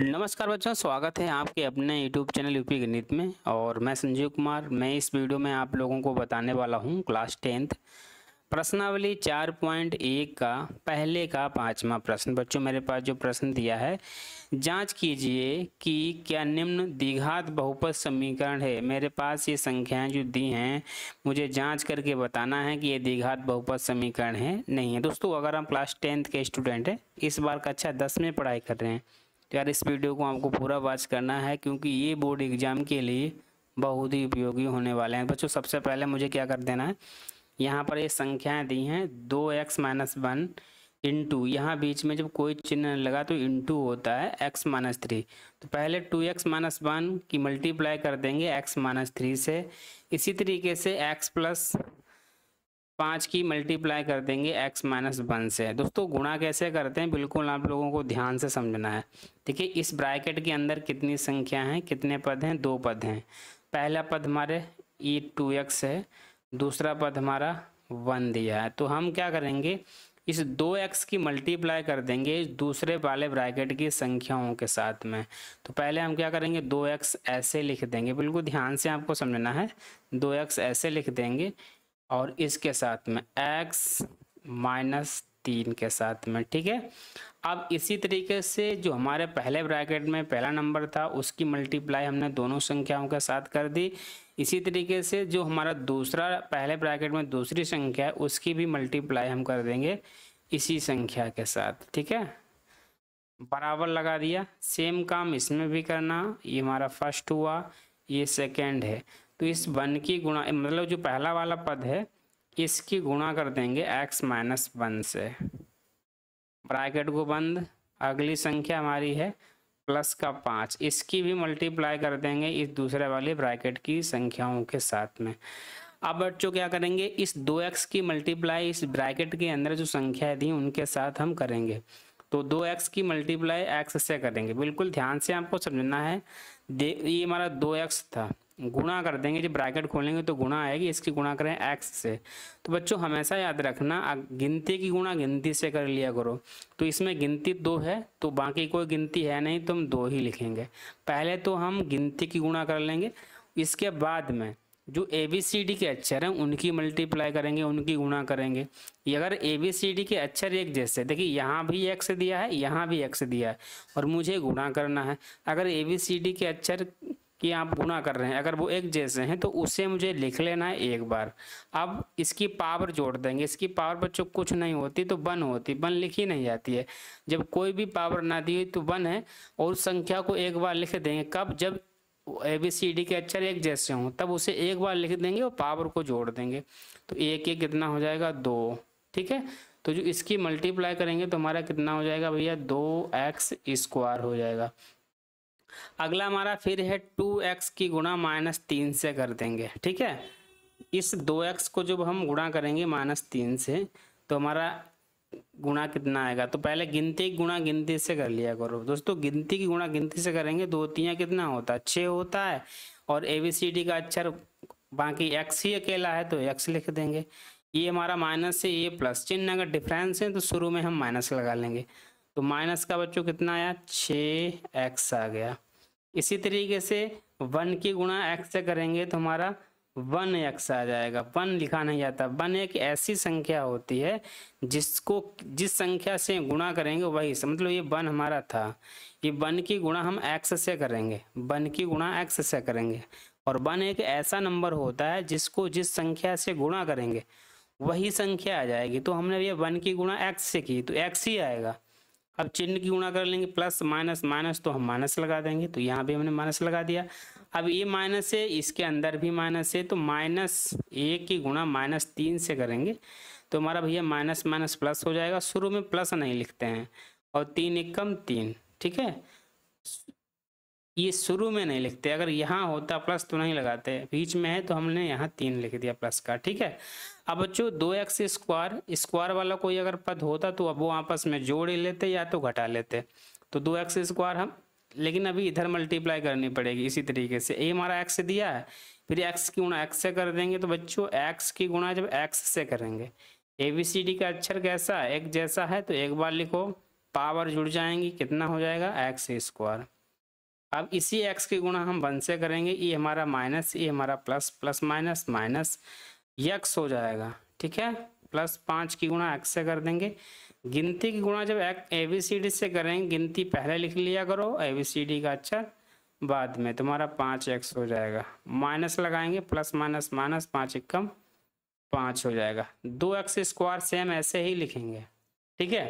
नमस्कार बच्चों स्वागत है आपके अपने YouTube चैनल यूपी गणित में और मैं संजीव कुमार मैं इस वीडियो में आप लोगों को बताने वाला हूं क्लास टेंथ प्रश्नावली चार पॉइंट एक का पहले का पांचवा प्रश्न बच्चों मेरे पास जो प्रश्न दिया है जांच कीजिए कि क्या निम्न दीघात बहुपद समीकरण है मेरे पास ये संख्याएं जो दी हैं मुझे जांच करके बताना है कि ये दीघात बहुपद समीकरण है नहीं है दोस्तों अगर हम क्लास टेंथ के स्टूडेंट हैं इस बार कक्षा दस में पढ़ाई कर रहे हैं तो यार इस वीडियो को आपको पूरा वॉच करना है क्योंकि ये बोर्ड एग्ज़ाम के लिए बहुत ही उपयोगी होने वाले हैं बच्चों सबसे पहले मुझे क्या कर देना है यहाँ पर ये संख्याएं दी हैं दो एक्स माइनस वन इंटू यहाँ बीच में जब कोई चिन्ह लगा तो इंटू होता है एक्स माइनस थ्री तो पहले टू एक्स माइनस वन की मल्टीप्लाई कर देंगे एक्स माइनस थ्री से इसी तरीके से एक्स प्लस पाँच की मल्टीप्लाई कर देंगे एक्स माइनस वन से दोस्तों गुणा कैसे करते हैं बिल्कुल आप लोगों को ध्यान से समझना है देखिए इस ब्रैकेट के अंदर कितनी संख्या हैं कितने पद हैं दो पद हैं पहला पद हमारे ई टू एक्स है दूसरा पद हमारा वन दिया है तो हम क्या करेंगे इस दो एक्स की मल्टीप्लाई कर देंगे इस दूसरे वाले ब्रैकेट की संख्याओं के साथ में तो पहले हम क्या करेंगे दो एक्स ऐसे लिख देंगे बिल्कुल ध्यान से आपको समझना है दो एक्स ऐसे लिख देंगे और इसके साथ में x माइनस तीन के साथ में ठीक है अब इसी तरीके से जो हमारे पहले ब्रैकेट में पहला नंबर था उसकी मल्टीप्लाई हमने दोनों संख्याओं के साथ कर दी इसी तरीके से जो हमारा दूसरा पहले ब्रैकेट में दूसरी संख्या है उसकी भी मल्टीप्लाई हम कर देंगे इसी संख्या के साथ ठीक है बराबर लगा दिया सेम काम इसमें भी करना ये हमारा फर्स्ट हुआ ये सेकेंड है तो इस वन की गुणा मतलब जो पहला वाला पद है इसकी गुणा कर देंगे एक्स माइनस वन से ब्रैकेट को बंद अगली संख्या हमारी है प्लस का पाँच इसकी भी मल्टीप्लाई कर देंगे इस दूसरे वाले ब्रैकेट की संख्याओं के साथ में अब बच्चों क्या करेंगे इस दो एक्स की मल्टीप्लाई इस ब्रैकेट के अंदर जो संख्याएं दी उनके साथ हम करेंगे तो दो एक्स की मल्टीप्लाई एक्स से करेंगे बिल्कुल ध्यान से आपको समझना है ये हमारा दो एक्स था गुणा कर देंगे जब ब्रैकेट खोलेंगे तो गुणा आएगी इसकी गुणा करें एक्स से तो बच्चों हमेशा याद रखना गिनती की गुणा गिनती से कर लिया करो तो इसमें गिनती दो है तो बाकी कोई गिनती है नहीं तो हम दो ही लिखेंगे पहले तो हम गिनती की गुणा कर लेंगे इसके बाद में जो ए बी सी डी के अक्षर हैं उनकी मल्टीप्लाई करेंगे उनकी गुणा करेंगे अगर ए बी सी डी के अक्षर एक जैसे देखिए यहाँ भी एक्स दिया है यहाँ भी एक्स दिया है और मुझे गुणा करना है अगर ए बी सी डी के अक्षर कि आप गुना कर रहे हैं अगर वो एक जैसे हैं तो उसे मुझे लिख लेना है एक बार अब इसकी पावर जोड़ देंगे इसकी पावर बच्चों कुछ नहीं होती तो वन होती वन लिखी नहीं जाती है जब कोई भी पावर ना दी हुई तो वन है और उस संख्या को एक बार लिख देंगे कब जब ए बी सी डी के अक्षर एक जैसे हों तब उसे एक बार लिख देंगे और पावर को जोड़ देंगे तो एक एक कितना हो जाएगा दो ठीक है तो जो इसकी मल्टीप्लाई करेंगे तो हमारा कितना हो जाएगा भैया दो एक्स स्क्वायर हो जाएगा अगला हमारा फिर है टू एक्स की गुणा माइनस तीन से कर देंगे ठीक है इस दो एक्स को जब हम गुणा करेंगे माइनस तीन से तो हमारा गुणा कितना आएगा तो पहले गिनती गुणा गिनती से कर लिया करो दोस्तों गिनती की गुणा गिनती से करेंगे दो तिया कितना होता है छः होता है और ए बी सी डी का अक्षर बाकी एक्स ही अकेला है तो एक्स लिख देंगे ये हमारा माइनस है ये प्लस चिन्ह अगर डिफरेंस है तो शुरू में हम माइनस लगा लेंगे तो माइनस का बच्चों कितना आया छः एक्स आ गया इसी तरीके से वन की गुणा एक्स से करेंगे तो हमारा वन एक्स आ जाएगा वन लिखा नहीं जाता वन एक ऐसी संख्या होती है जिसको जिस संख्या से गुणा करेंगे वही मतलब ये वन हमारा था ये वन की गुणा हम एक्स से करेंगे वन की गुणा एक्स से करेंगे और वन एक ऐसा नंबर होता है जिसको जिस संख्या से गुणा करेंगे वही संख्या आ जाएगी तो हमने ये वन की गुणा एक्स से की तो एक्स ही आएगा अब चिन्ह की गुणा कर लेंगे प्लस माइनस माइनस तो हम माइनस लगा देंगे तो यहाँ भी हमने माइनस लगा दिया अब ये माइनस है इसके अंदर भी माइनस है तो माइनस एक की गुणा माइनस तीन से करेंगे तो हमारा भैया माइनस माइनस प्लस हो जाएगा शुरू में प्लस नहीं लिखते हैं और तीन एक कम तीन ठीक है ये शुरू में नहीं लिखते अगर यहाँ होता प्लस तो नहीं लगाते बीच में है तो हमने यहाँ तीन लिख दिया प्लस का ठीक है अब बच्चों दो एक्स स्क्वायर स्क्वायर वाला कोई अगर पद होता तो अब वो आपस में जोड़ ही लेते या तो घटा लेते तो दो एक्स स्क्वायर हम लेकिन अभी इधर मल्टीप्लाई करनी पड़ेगी इसी तरीके से ए हमारा एक्स दिया है फिर एक्स की गुणा एक्स से कर देंगे तो बच्चों एक्स की गुणा जब एक्स से करेंगे ए बी सी डी का अक्षर कैसा है एक जैसा है तो एक बार लिखो पावर जुड़ जाएंगी कितना हो जाएगा एक्स स्क्वायर अब इसी एक्स की गुणा हम वन से करेंगे ये e हमारा माइनस ये e हमारा plus plus minus minus x हो जाएगा ठीक है प्लस पाँच की गुणा एक्स से कर देंगे गिनती की गुणा जब एक ए बी सी डी से करेंगे गिनती पहले लिख लिया करो ए बी सी डी का अच्छा बाद में तुम्हारा पाँच एक्स हो जाएगा माइनस लगाएंगे प्लस माइनस माइनस पाँच एक कम पाँच हो जाएगा दो एक्स स्क्वायर सेम ऐसे ही लिखेंगे ठीक है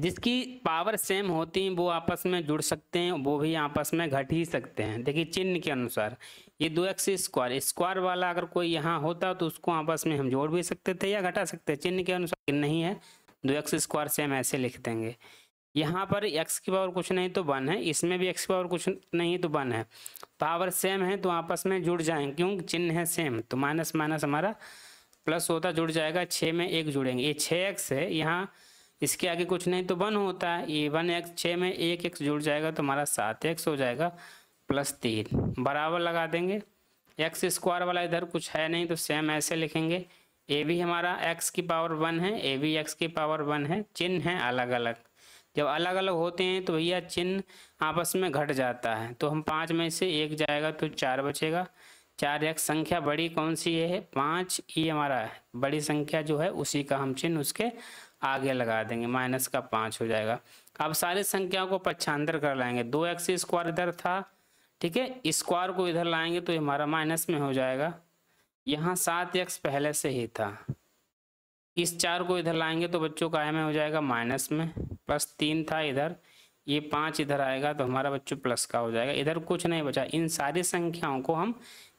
जिसकी पावर सेम होती है वो आपस में जुड़ सकते हैं वो भी आपस में घट ही सकते हैं देखिए चिन्ह के अनुसार ये दो एक्स स्क्वायर स्क्वायर वाला अगर कोई यहाँ होता तो उसको आपस में हम जोड़ भी सकते थे या घटा सकते चिन्ह के अनुसार नहीं है दो एक्स स्क्वायर सेम ऐसे लिख देंगे यहाँ पर एक्स की पावर कुछ नहीं तो वन है इसमें भी एक्स की पावर कुछ नहीं तो वन है पावर सेम है तो आपस में जुड़ जाएंगे क्योंकि चिन्ह है सेम तो माइनस माइनस हमारा प्लस होता जुड़ जाएगा छः में एक जुड़ेंगे ये छः एक्स है यहाँ इसके आगे कुछ नहीं तो वन होता है ये वन एक्स छः में एक एक्स जुड़ जाएगा तो हमारा सात एक्स हो जाएगा प्लस तीन बराबर लगा देंगे एक्स स्क्वायर वाला इधर कुछ है नहीं तो सेम ऐसे लिखेंगे ए भी हमारा एक्स की पावर वन है ए भी एक्स की पावर वन है चिन्ह है अलग अलग जब अलग अलग होते हैं तो भैया चिन्ह आपस में घट जाता है तो हम पाँच में से एक जाएगा तो चार बचेगा चार एक संख्या बड़ी कौन सी है पाँच ये हमारा है बड़ी संख्या जो है उसी का हम चिन्ह उसके आगे लगा देंगे माइनस का पाँच हो जाएगा अब सारी संख्याओं को पच्छांतर कर लाएंगे दो एक्स स्क्वायर इधर था ठीक है स्क्वायर को इधर लाएंगे तो हमारा माइनस में हो जाएगा यहाँ सात एक्स पहले से ही था इस चार को इधर लाएंगे तो बच्चों का आय में हो जाएगा माइनस में प्लस तीन था इधर ये पाँच इधर आएगा तो हमारा बच्चों प्लस का हो जाएगा इधर कुछ नहीं बचा इन सारी संख्याओं को हम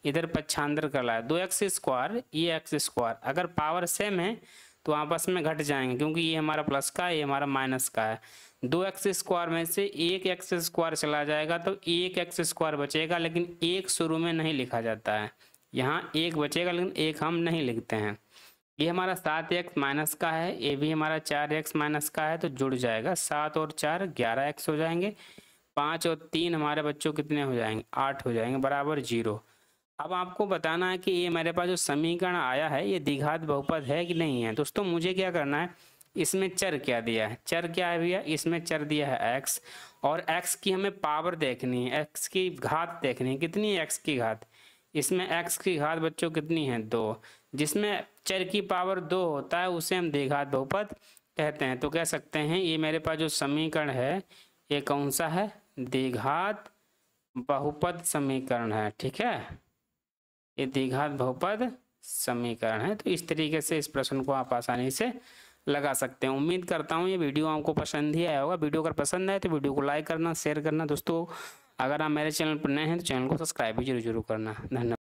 इधर पच्छांतर कर लाए दो एक्स स्क्वायर ये एक्स स्क्वायर अगर पावर सेम है तो आपस में घट जाएंगे क्योंकि ये हमारा प्लस का है ये हमारा माइनस का है दो एक्स स्क्वायर में से एक एक्स स्क्वायर चला जाएगा तो एक एक्स स्क्वायर बचेगा लेकिन एक शुरू में नहीं लिखा जाता है यहाँ एक बचेगा लेकिन एक हम नहीं लिखते हैं ये हमारा सात एक्स माइनस का है ये भी हमारा चार एक्स माइनस का है तो जुड़ जाएगा सात और चार ग्यारह एक्स हो जाएंगे पाँच और तीन हमारे बच्चों कितने हो जाएंगे आठ हो जाएंगे बराबर जीरो अब आपको बताना है कि ये मेरे पास जो समीकरण आया है ये दीघात बहुपद है कि नहीं है दोस्तों मुझे क्या करना है इसमें चर क्या दिया है चर क्या है भैया इसमें चर दिया है एक्स और एक्स की हमें पावर देखनी है एक्स की घात देखनी है कितनी एक्स की घात इसमें एक्स की घात बच्चों कितनी है दो जिसमें चर की पावर दो होता है उसे हम दीघात बहुपद कहते हैं तो कह सकते हैं ये मेरे पास जो समीकरण है ये कौन सा है दीघात बहुपद समीकरण है ठीक है ये दीघात बहुपद समीकरण है तो इस तरीके से इस प्रश्न को आप आसानी से लगा सकते हैं उम्मीद करता हूँ ये वीडियो आपको पसंद ही आया होगा वीडियो अगर पसंद आए तो वीडियो को लाइक करना शेयर करना दोस्तों अगर आप मेरे चैनल पर नए हैं तो चैनल को सब्सक्राइब भी जरूर जरूर करना धन्यवाद